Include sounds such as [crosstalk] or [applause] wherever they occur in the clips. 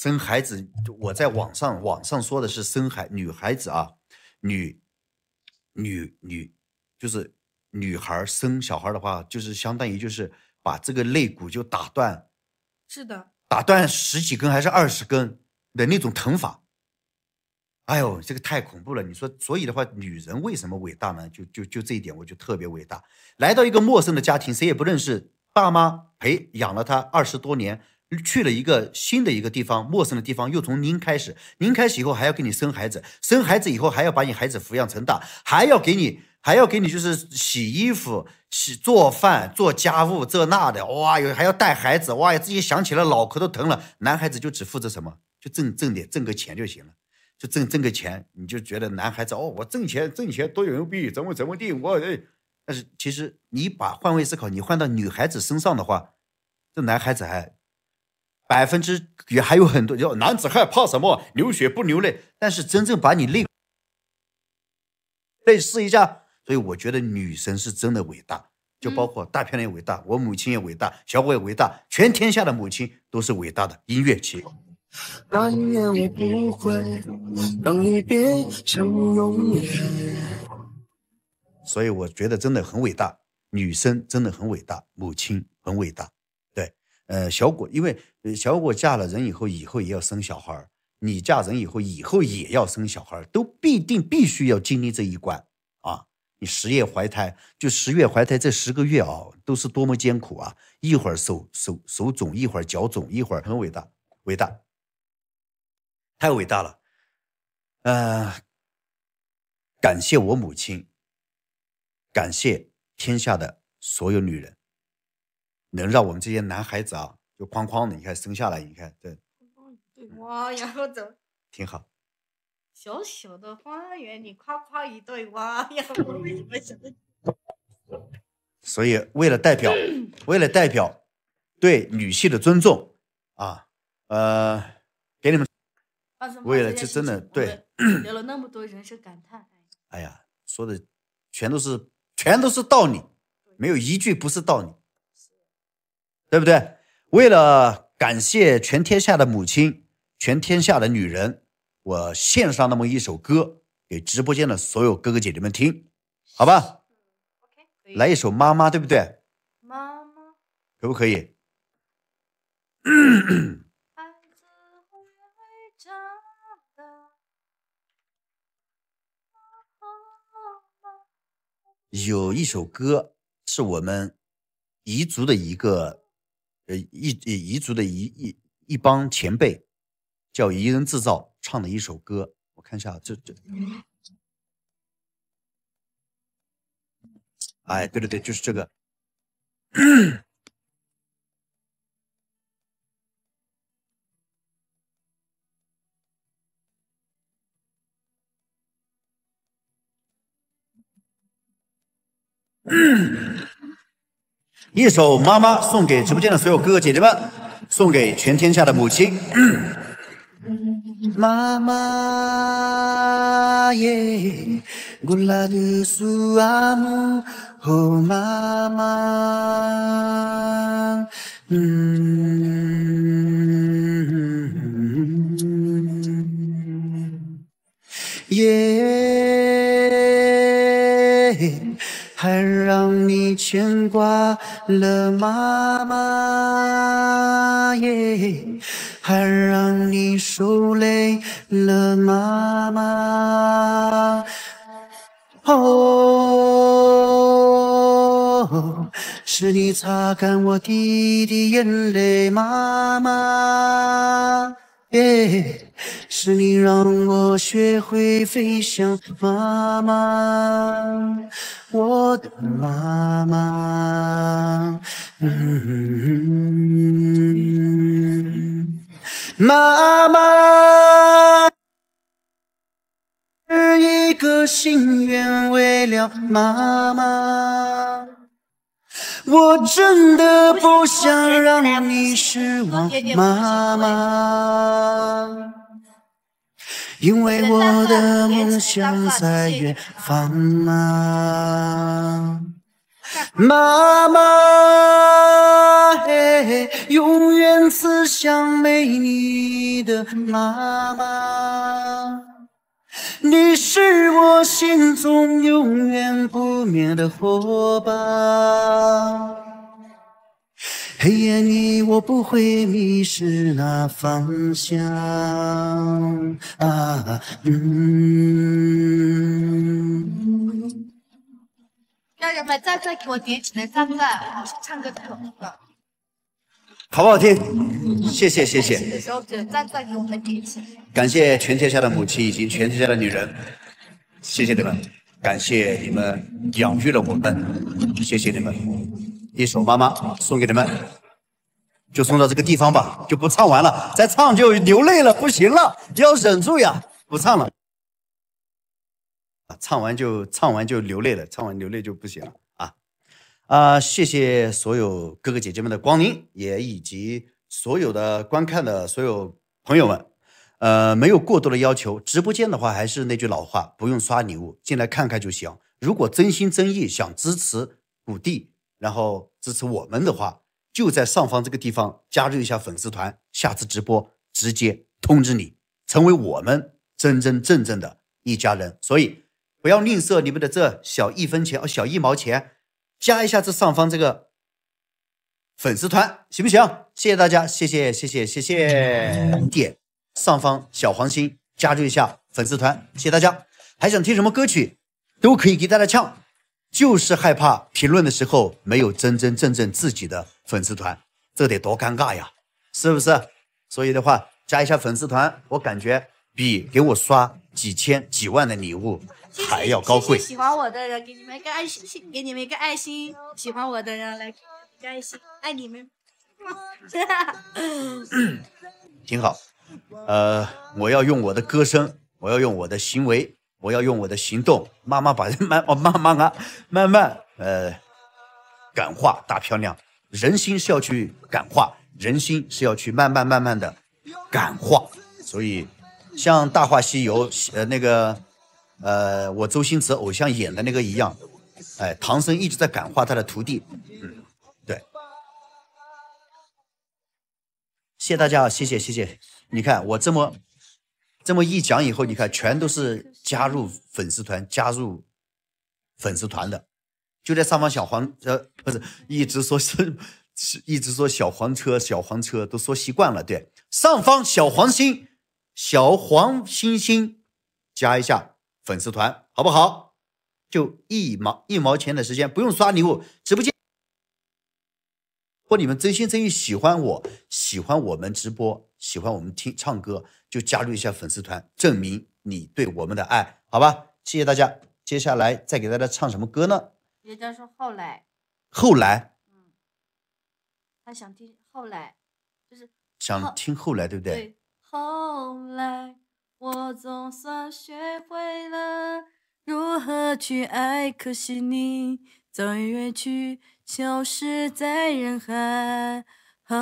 生孩子，我在网上，网上说的是生孩女孩子啊，女女女就是女孩生小孩的话，就是相当于就是把这个肋骨就打断，是的，打断十几根还是二十根，的那种疼法，哎呦，这个太恐怖了！你说，所以的话，女人为什么伟大呢？就就就这一点，我就特别伟大。来到一个陌生的家庭，谁也不认识，爸妈陪养了她二十多年。去了一个新的一个地方，陌生的地方，又从您开始，您开始以后还要给你生孩子，生孩子以后还要把你孩子抚养成大，还要给你，还要给你就是洗衣服、洗做饭、做家务这那的，哇哟，还要带孩子，哇呀，自己想起来脑壳都疼了。男孩子就只负责什么，就挣挣点，挣个钱就行了，就挣挣个钱，你就觉得男孩子哦，我挣钱挣钱多牛逼，怎么怎么地，我哎，但是其实你把换位思考，你换到女孩子身上的话，这男孩子还。百分之也还有很多叫男子汉怕什么流血不流泪，但是真正把你累累试一下，所以我觉得女生是真的伟大，就包括大漂亮伟大，我母亲也伟大，小伟伟大，全天下的母亲都是伟大的。音乐起。所以我觉得真的很伟大，女生真的很伟大，母亲很伟大。呃，小果，因为小果嫁了人以后，以后也要生小孩儿；你嫁人以后，以后也要生小孩儿，都必定必须要经历这一关啊！你十月怀胎，就十月怀胎这十个月啊，都是多么艰苦啊！一会儿手手手肿，一会儿脚肿，一会儿很伟大，伟大，太伟大了！呃，感谢我母亲，感谢天下的所有女人。能让我们这些男孩子啊，就框框的，你看生下来，你看 [laughs] 对，哇然后走，[laughs] 挺好，小小的花园，你夸夸一对，哇呀，我为什么想 [laughs] 所以，为了代表，为了代表对女性的尊重啊，呃，给你们，为了这真的对，聊了那么多人生感叹，哎呀，说的全都是全都是道理，没有一句不是道理。对不对？为了感谢全天下的母亲、全天下的女人，我献上那么一首歌给直播间的所有哥哥姐姐们听，好吧？OK，来一首《妈妈》，对不对？妈妈，可不可以？有一首歌是我们彝族的一个。呃，彝彝族的一一一帮前辈叫彝人制造唱的一首歌，我看一下，这这，哎，对对对，就是这个。[clears throat] 一首《妈妈》送给直播间的所有哥哥姐姐们，送给全天下的母亲。嗯、妈妈耶，古拉德苏阿姆，好妈妈，嗯，耶。还让你牵挂了妈妈耶，还让你受累了妈妈。哦，是你擦干我滴滴眼泪，妈妈耶。是你让我学会飞翔，妈妈，我的妈妈。妈妈，是一个心愿，为了妈妈，我真的不想让你失望，妈妈。因为我的梦想在远方啊，妈妈，永远慈祥美丽的妈妈，你是我心中永远不灭的火把。黑夜里我不会迷失方向啊，嗯。家人们，再再给我点起来赞赞！我是唱歌的，好不好听？谢谢谢谢！再再给我们点起来！感谢全天下的母亲以及全天下的女人，谢谢你们，感谢你们养育了我们，谢谢你们。一首妈妈送给你们，就送到这个地方吧，就不唱完了，再唱就流泪了，不行了，要忍住呀，不唱了。啊，唱完就唱完就流泪了，唱完流泪就不行了啊啊！谢谢所有哥哥姐姐们的光临，也以及所有的观看的所有朋友们，呃，没有过多的要求。直播间的话，还是那句老话，不用刷礼物，进来看看就行。如果真心真意想支持五地。然后支持我们的话，就在上方这个地方加入一下粉丝团，下次直播直接通知你，成为我们真真正正的一家人。所以不要吝啬你们的这小一分钱哦，小一毛钱，加一下这上方这个粉丝团行不行？谢谢大家，谢谢，谢谢，谢谢！点上方小黄心，加入一下粉丝团，谢谢大家。还想听什么歌曲，都可以给大家唱。就是害怕评论的时候没有真真正正自己的粉丝团，这得多尴尬呀，是不是？所以的话，加一下粉丝团，我感觉比给我刷几千几万的礼物还要高贵。谢谢喜欢我的人，给你们一个爱心，给你们一个爱心。喜欢我的人来个爱心，爱你们，真的，挺好。呃，我要用我的歌声，我要用我的行为。我要用我的行动，慢慢把慢哦，慢慢啊，慢慢呃，感化大漂亮。人心是要去感化，人心是要去慢慢慢慢的感化。所以，像《大话西游》呃那个呃我周星驰偶像演的那个一样，哎，唐僧一直在感化他的徒弟。嗯，对。谢谢大家，谢谢谢谢。你看我这么。这么一讲以后，你看全都是加入粉丝团、加入粉丝团的，就在上方小黄呃，不是一直说是，一直说小黄车、小黄车都说习惯了，对，上方小黄心、小黄星星加一下粉丝团好不好？就一毛一毛钱的时间，不用刷礼物，直播间。或你们真心真意喜欢我，喜欢我们直播，喜欢我们听唱歌，就加入一下粉丝团，证明你对我们的爱，好吧？谢谢大家。接下来再给大家唱什么歌呢？人家说后来，后来，嗯，他想听后来，就是想听后来，对不对？对，后来我总算学会了如何去爱，可惜你早已远去。消失在人海，后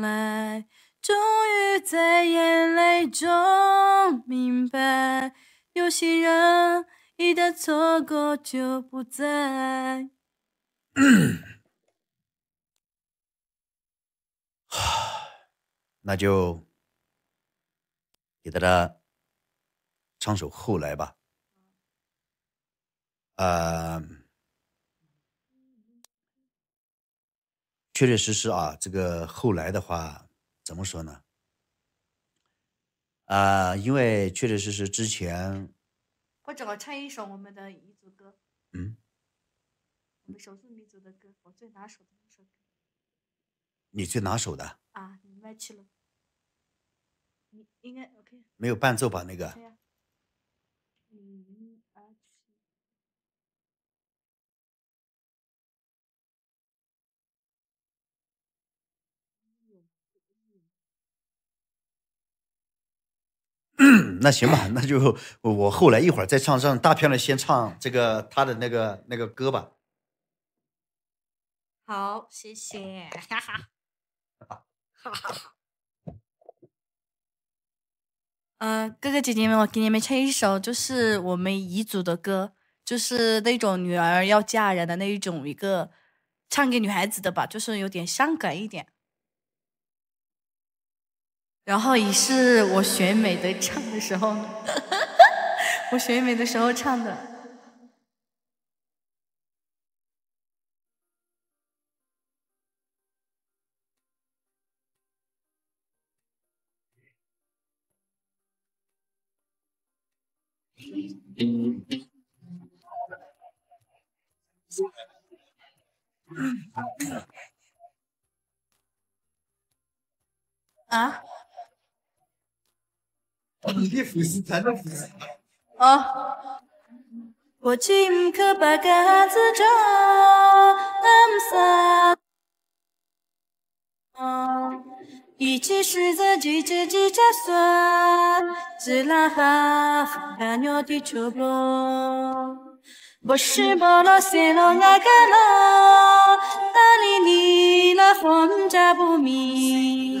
来终于在眼泪中明白，有些人一旦错过就不再。[clears throat] 那就给大家唱首《后来》吧。啊。确确实实啊，这个后来的话怎么说呢？啊，因为确确实实之前。或者我唱一首我们的彝族歌。嗯。我们少数民族的歌，我最拿手的那首歌。你最拿手的。啊，你麦去了。你应该 OK。没有伴奏吧那个？对呀。嗯啊。[clears throat] 那行吧，那就我后来一会儿再唱上。大漂亮先唱这个她的那个那个歌吧。好，谢谢。哈哈哈哈。嗯，哥哥姐姐们，我给你们唱一首，就是我们彝族的歌，就是那种女儿要嫁人的那一种，一个唱给女孩子的吧，就是有点伤感一点。然后也是我选美的唱的时候，[laughs] 我选美的时候唱的。[laughs] 啊。你的粉丝，咱的粉丝。啊，我今不去把家子找，那么傻。以前数着几只自家算，只在还分家人的钞票。不是跑老三老外家老，哪里你那混家不迷？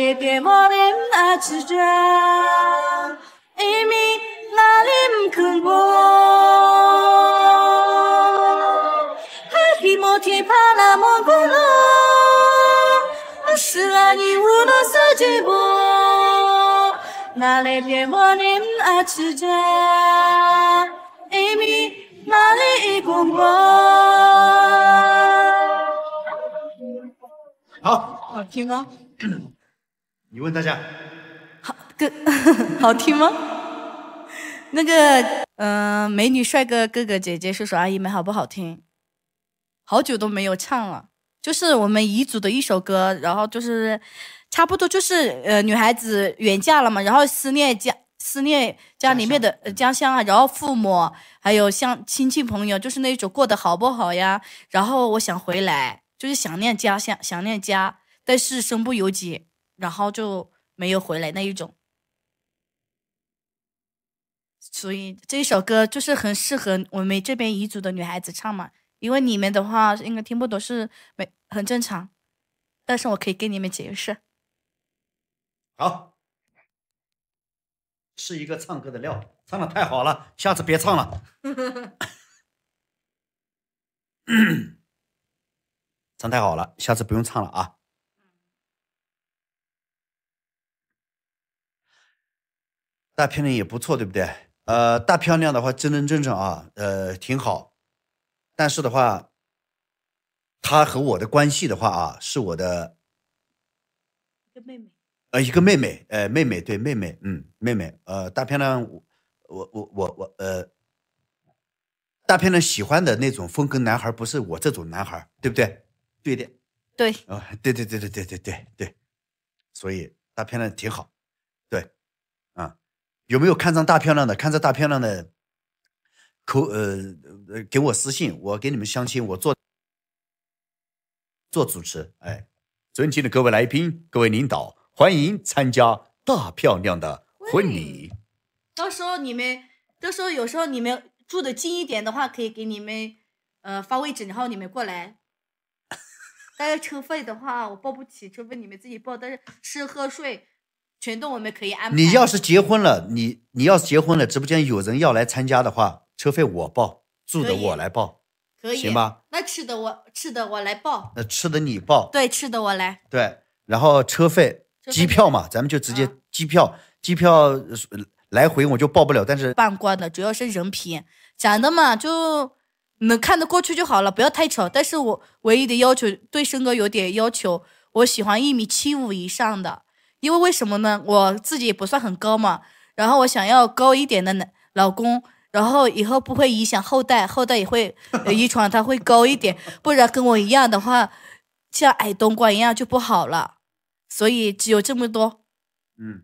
那里别我念阿姐家，阿妹哪里不肯过？阿弟莫听怕那莫过路，不是阿尼乌罗是寂寞。那里别我念阿姐家，阿妹哪里已过我？好，好听吗？问大家，好哥，[laughs] 好听吗？那个嗯，美女帅哥哥哥姐姐叔叔阿姨们好不好听？好久都没有唱了，就是我们彝族的一首歌，然后就是差不多就是呃，女孩子远嫁了嘛，然后思念家，思念家里面的家乡啊，然后父母还有像亲戚朋友，就是那种过得好不好呀？然后我想回来，就是想念家乡，想念家，但是身不由己。然后就没有回来那一种，所以这一首歌就是很适合我们这边彝族的女孩子唱嘛，因为你们的话应该听不懂是没很正常，但是我可以给你们解释。好，是一个唱歌的料，唱的太好了，下次别唱了，[coughs] 唱太好了，下次不用唱了啊。大漂亮也不错，对不对？呃，大漂亮的话，真真正正啊，呃，挺好。但是的话，他和我的关系的话啊，是我的一个妹妹。呃，一个妹妹，呃，妹妹对妹妹，嗯，妹妹。呃，大漂亮，我我我我呃，大漂亮喜欢的那种风格男孩，不是我这种男孩，对不对？对的，对。啊，对对对对对对对对，所以大漂亮挺好。有没有看上大漂亮的？看上大漂亮的，扣呃呃给我私信，我给你们相亲，我做做主持。哎，尊敬的各位来宾、各位领导，欢迎参加大漂亮的婚礼。到时候你们，到时候有时候你们住的近一点的话，可以给你们呃发位置，然后你们过来。但 [laughs] 是车费的话，我报不起，车费你们自己报。但是吃喝睡。全都我们可以安排。你要是结婚了，你你要是结婚了，直播间有人要来参加的话，车费我报，住的我来报，可以，行吧？那吃的我吃的我来报，那吃的你报，对，吃的我来。对，然后车费、机票嘛，咱们就直接机票，机票来回我就报不了。但是半关的主要是人品，长得嘛就能看得过去就好了，不要太丑。但是我唯一的要求对身高有点要求，我喜欢一米七五以上的。因为为什么呢？我自己也不算很高嘛，然后我想要高一点的男老公，然后以后不会影响后代，后代也会遗传，他会高一点，不然跟我一样的话，像矮冬瓜一样就不好了。所以只有这么多。嗯，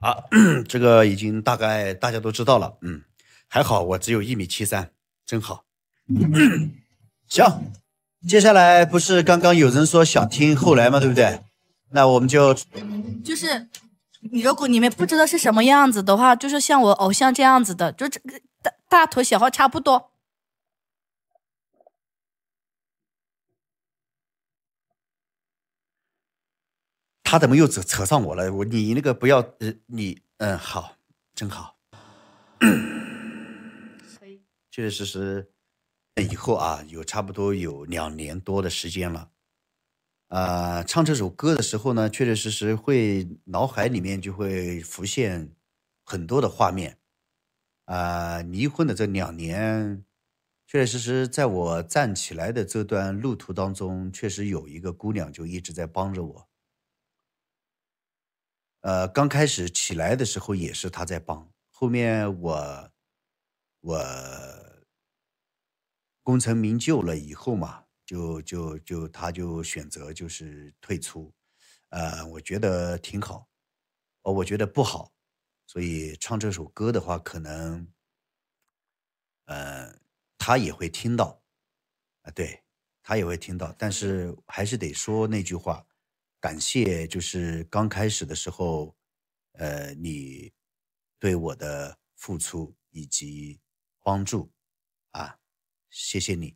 好，[clears throat] 这个已经大概大家都知道了。嗯，还好我只有一米七三，真好。[coughs] 行，接下来不是刚刚有人说想听后来吗？对不对？那我们就就是你，如果你们不知道是什么样子的话，就是像我偶像这样子的，就这个大大头小号差不多。他怎么又扯扯上我了？我你那个不要呃，你嗯好，真好，确确实实，以后啊有差不多有两年多的时间了。呃，唱这首歌的时候呢，确确实实会脑海里面就会浮现很多的画面。啊，离婚的这两年，确确实实在我站起来的这段路途当中，确实有一个姑娘就一直在帮着我。呃，刚开始起来的时候也是她在帮，后面我我功成名就了以后嘛。就就就，他就选择就是退出，呃，我觉得挺好，哦，我觉得不好，所以唱这首歌的话，可能，呃，他也会听到，啊，对他也会听到，但是还是得说那句话，感谢就是刚开始的时候，呃，你对我的付出以及帮助，啊，谢谢你。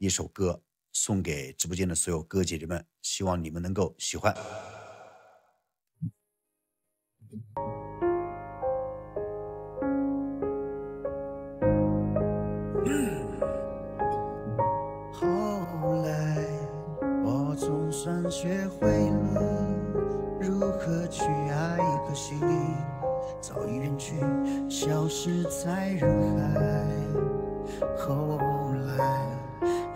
一首歌送给直播间的所有哥姐姐们，希望你们能够喜欢。后来，我总算学会了如何去爱，可惜你早已远去，消失在人海。后来。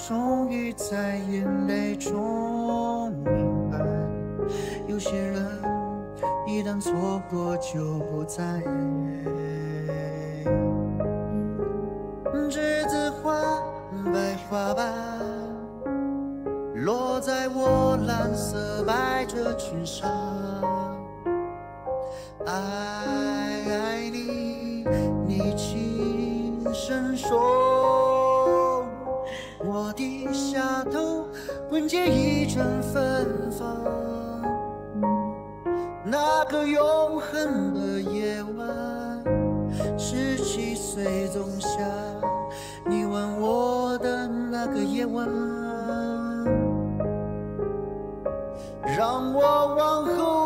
终于在眼泪中明白，有些人一旦错过就不再。栀子花，白花瓣，落在我蓝色百褶裙上。爱你，你轻声说。我低下头，闻见一阵芬芳。那个永恒的夜晚，十七岁仲夏，你吻我的那个夜晚，让我往后。